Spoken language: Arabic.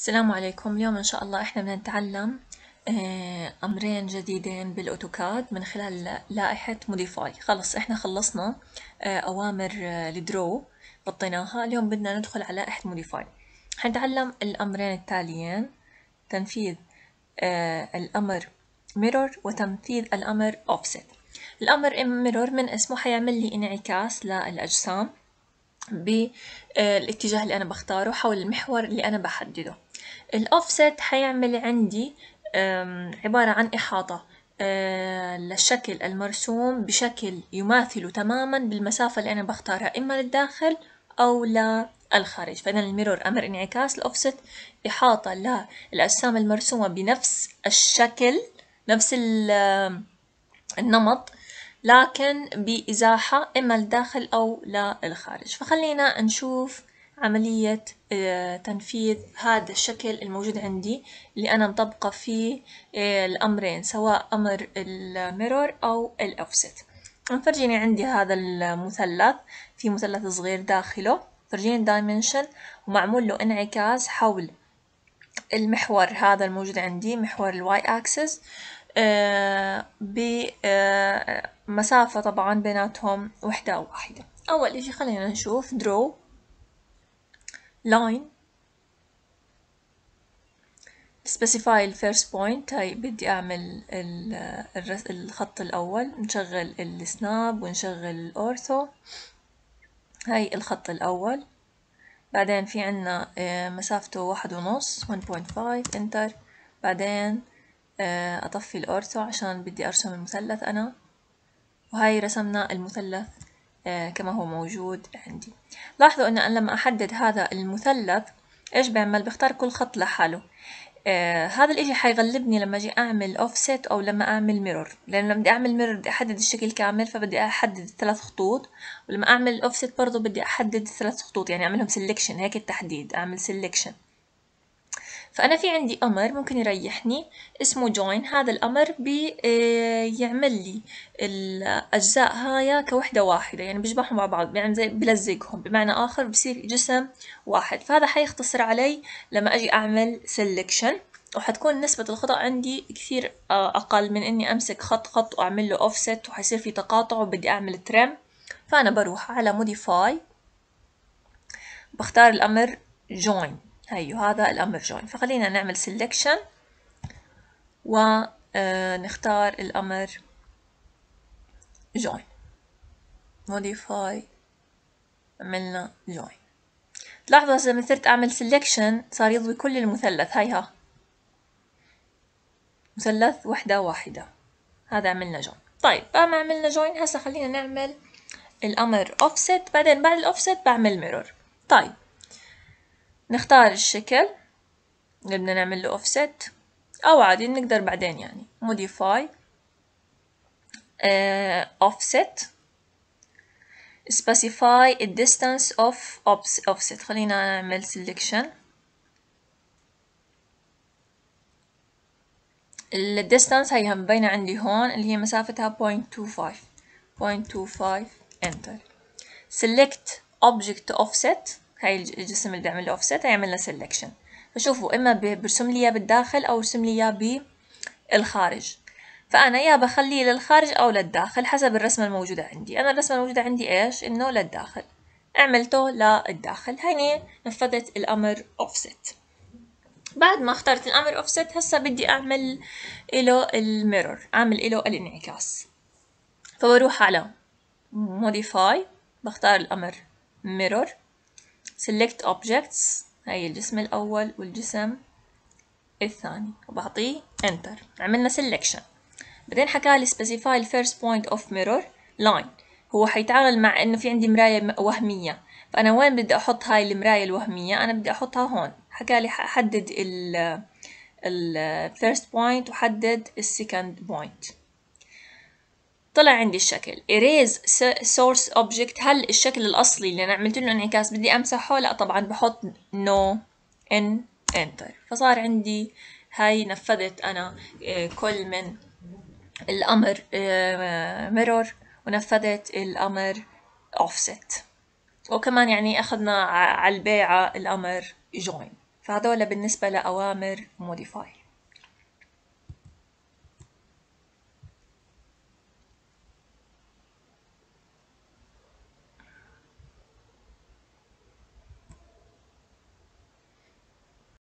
السلام عليكم اليوم ان شاء الله احنا بدنا نتعلم آه، امرين جديدين بالاوتوكاد من خلال لائحة موديفاي خلص احنا خلصنا آه، اوامر الدرو آه، غطيناها اليوم بدنا ندخل على لائحة موديفاي حنتعلم الامرين التاليين تنفيذ الامر ميرور وتنفيذ الامر اوفست الامر ميرور من اسمه حيعمل لي انعكاس للاجسام بالاتجاه آه، اللي أنا بختاره حول المحور اللي أنا بحدده الأوفست حيعمل عندي عبارة عن إحاطة آه، للشكل المرسوم بشكل يماثل تماما بالمسافة اللي أنا بختارها إما للداخل أو للخارج فإذا الميرور أمر انعكاس الأوفست إحاطة للأجسام المرسومة بنفس الشكل نفس النمط لكن بإزاحة إما للداخل أو للخارج فخلينا نشوف عملية آه، تنفيذ هذا الشكل الموجود عندي اللي أنا مطبقة فيه آه، الأمرين سواء أمر الميرور أو الأوفست فرجيني عندي هذا المثلث في مثلث صغير داخله فرجيني الدايمنشن ومعمول له انعكاس حول المحور هذا الموجود عندي محور الواي اكسس آه، بمسافة آه، طبعا بيناتهم وحدة أو واحدة أول إشي خلينا نشوف درو لاين specify ال first point هاي طيب، بدي أعمل الخط الأول نشغل السناب ونشغل الأورثو هاي الخط الأول بعدين في عنا آه، مسافته واحد ونص one انتر بعدين آه، أطفي الأورتو عشان بدي أرسم المثلث أنا وهاي رسمنا المثلث آه، كما هو موجود عندي لاحظوا أن أنا لما أحدد هذا المثلث إيش بعمل بختار كل خط لحاله آه هذا الاشي حيغلبني لما اجي اعمل اوفست او لما اعمل ميرور لانه لما بدي اعمل ميرور بدي احدد الشكل كامل فبدي احدد الثلاث خطوط ولما اعمل الاوفست برضه بدي احدد الثلاث خطوط يعني اعملهم سيلكشن هيك التحديد اعمل سيلكشن فأنا في عندي أمر ممكن يريحني اسمه join هذا الأمر بيعمل آه، لي الأجزاء هاي كوحدة واحدة يعني بيجمعهم مع بعض يعني زي بلزقهم بمعنى آخر بصير جسم واحد فهذا حيختصر علي لما أجي أعمل selection وحتكون نسبة الخطأ عندي كثير آه، أقل من إني أمسك خط خط وأعمل له offset وحيصير في تقاطع وبدي أعمل trim فأنا بروح على modify بختار الأمر join هيو طيب، هذا الامر جوين فخلينا نعمل سيلكشن ونختار آه، الامر جوين موديفاي عملنا جوين تلاحظوا اذا صرت اعمل سيلكشن صار يضوي كل المثلث هيها مثلث وحدة واحدة هذا عملنا جوين طيب بعد ما عملنا جوين هسه خلينا نعمل الامر اوفست بعدين بعد الاوفست بعمل ميرور طيب نختار الشكل اللي بدنا نعمل له اوفست أو عادي نقدر بعدين يعني موديفاي اوفست آه، offset specify a distance of offset خلينا نعمل selection الديستانس هي مبينة عندي هون اللي هي مسافتها 0.25 0.25 enter select object to offset هاي الجسم اللي بيعمل له اوفست هيعمل لنا سلكشن فشوفوا اما برسم لي اياه بالداخل او برسم لي اياه بالخارج فانا يا بخليه للخارج او للداخل حسب الرسمه الموجوده عندي انا الرسمه الموجوده عندي ايش انه للداخل عملته للداخل هني نفذت الامر اوفست بعد ما اخترت الامر اوفست هسه بدي اعمل له الميرور اعمل له الانعكاس فبروح على موديفاي بختار الامر ميرور select objects هاي الجسم الأول والجسم الثاني وبعطيه enter عملنا selection بعدين حكى لي specify the first point of mirror line هو حيتعامل مع انه في عندي مراية وهمية فأنا وين بدي أحط هاي المراية الوهمية أنا بدي أحطها هون حكى لي حدد ال ال first point وحدد second point طلع عندي الشكل erase source object هل الشكل الأصلي اللي أنا عملت له انعكاس بدي أمسحه لا طبعا بحط no in enter فصار عندي هاي نفذت أنا آه، كل من الأمر آه، mirror ونفذت الأمر offset وكمان يعني أخذنا على البيعة الأمر join فهذول بالنسبة لأوامر modify